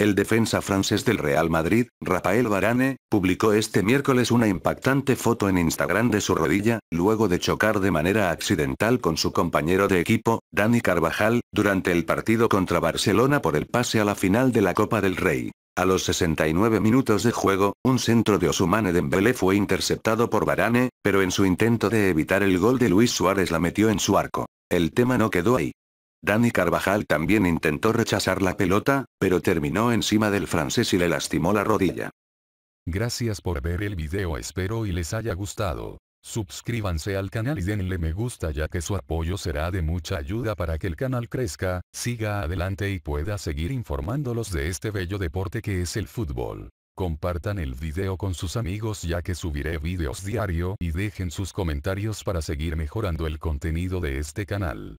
El defensa francés del Real Madrid, Rafael Varane, publicó este miércoles una impactante foto en Instagram de su rodilla, luego de chocar de manera accidental con su compañero de equipo, Dani Carvajal, durante el partido contra Barcelona por el pase a la final de la Copa del Rey. A los 69 minutos de juego, un centro de Osumane Dembélé fue interceptado por Varane, pero en su intento de evitar el gol de Luis Suárez la metió en su arco. El tema no quedó ahí. Dani Carvajal también intentó rechazar la pelota, pero terminó encima del francés y le lastimó la rodilla. Gracias por ver el video espero y les haya gustado. Suscríbanse al canal y denle me gusta ya que su apoyo será de mucha ayuda para que el canal crezca, siga adelante y pueda seguir informándolos de este bello deporte que es el fútbol. Compartan el video con sus amigos ya que subiré videos diario y dejen sus comentarios para seguir mejorando el contenido de este canal.